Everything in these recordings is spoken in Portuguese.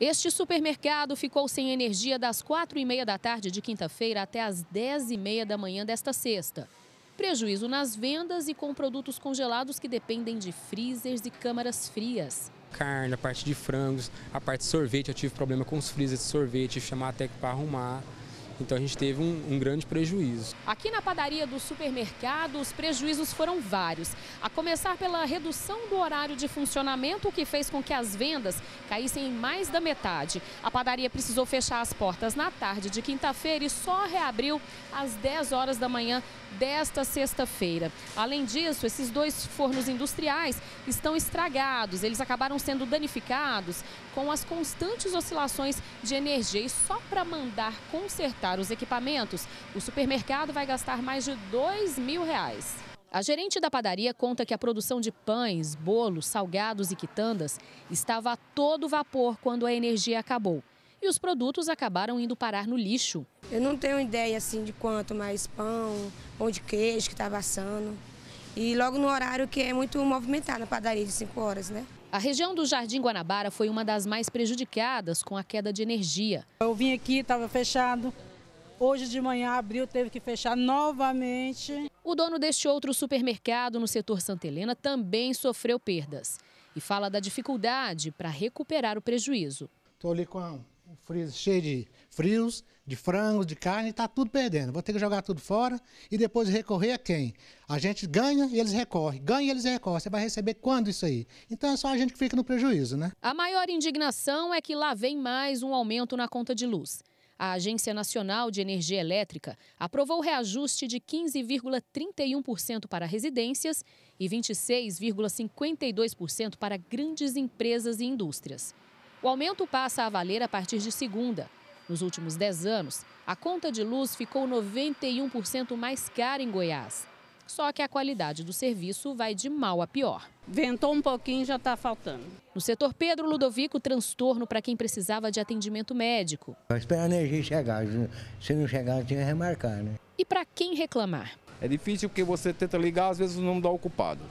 Este supermercado ficou sem energia das 4 e meia da tarde de quinta-feira até as 10 e meia da manhã desta sexta. Prejuízo nas vendas e com produtos congelados que dependem de freezers e câmaras frias. Carne, a parte de frangos, a parte de sorvete, eu tive problema com os freezers de sorvete, chamar até para arrumar. Então a gente teve um, um, grande prejuízo. Aqui na padaria do supermercado, os prejuízos foram vários. A começar pela redução do horário de funcionamento, o que fez com que as vendas caíssem em mais da metade. A padaria precisou fechar as portas na tarde de quinta-feira e só reabriu às 10 horas da manhã desta sexta-feira. Além disso, esses dois fornos industriais estão estragados, eles acabaram sendo danificados com as constantes oscilações de energia. E só para mandar consertar os equipamentos, o supermercado vai gastar mais de 2 mil reais. A gerente da padaria conta que a produção de pães, bolos, salgados e quitandas estava a todo vapor quando a energia acabou. E os produtos acabaram indo parar no lixo. Eu não tenho ideia assim de quanto mais pão, pão de queijo que estava tá assando. E logo no horário que é muito movimentado na padaria de 5 horas, né? A região do Jardim Guanabara foi uma das mais prejudicadas com a queda de energia. Eu vim aqui, estava fechado, Hoje de manhã abriu, teve que fechar novamente. O dono deste outro supermercado no setor Santa Helena também sofreu perdas e fala da dificuldade para recuperar o prejuízo. Estou ali com um freezer cheio de frios, de frango, de carne, está tudo perdendo. Vou ter que jogar tudo fora e depois recorrer a quem? A gente ganha e eles recorrem, ganha e eles recorrem. Você vai receber quando isso aí? Então é só a gente que fica no prejuízo, né? A maior indignação é que lá vem mais um aumento na conta de luz a Agência Nacional de Energia Elétrica aprovou reajuste de 15,31% para residências e 26,52% para grandes empresas e indústrias. O aumento passa a valer a partir de segunda. Nos últimos 10 anos, a conta de luz ficou 91% mais cara em Goiás. Só que a qualidade do serviço vai de mal a pior. Ventou um pouquinho já está faltando. No setor Pedro Ludovico, transtorno para quem precisava de atendimento médico. Espera esperar a energia chegar. Se não chegar, tinha que remarcar, né? E para quem reclamar? É difícil porque você tenta ligar, às vezes o nome dá ocupado.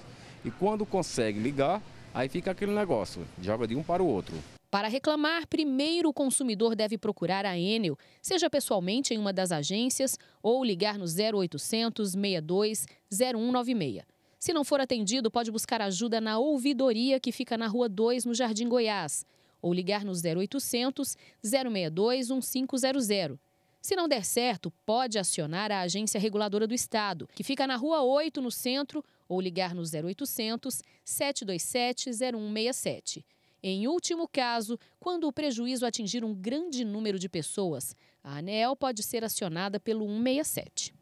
E quando consegue ligar, aí fica aquele negócio, joga de um para o outro. Para reclamar, primeiro o consumidor deve procurar a Enel, seja pessoalmente em uma das agências ou ligar no 0800 62 0196. Se não for atendido, pode buscar ajuda na ouvidoria que fica na Rua 2, no Jardim Goiás, ou ligar no 0800 062 1500. Se não der certo, pode acionar a Agência Reguladora do Estado, que fica na Rua 8, no centro, ou ligar no 0800 727 0167. Em último caso, quando o prejuízo atingir um grande número de pessoas, a ANEL pode ser acionada pelo 167.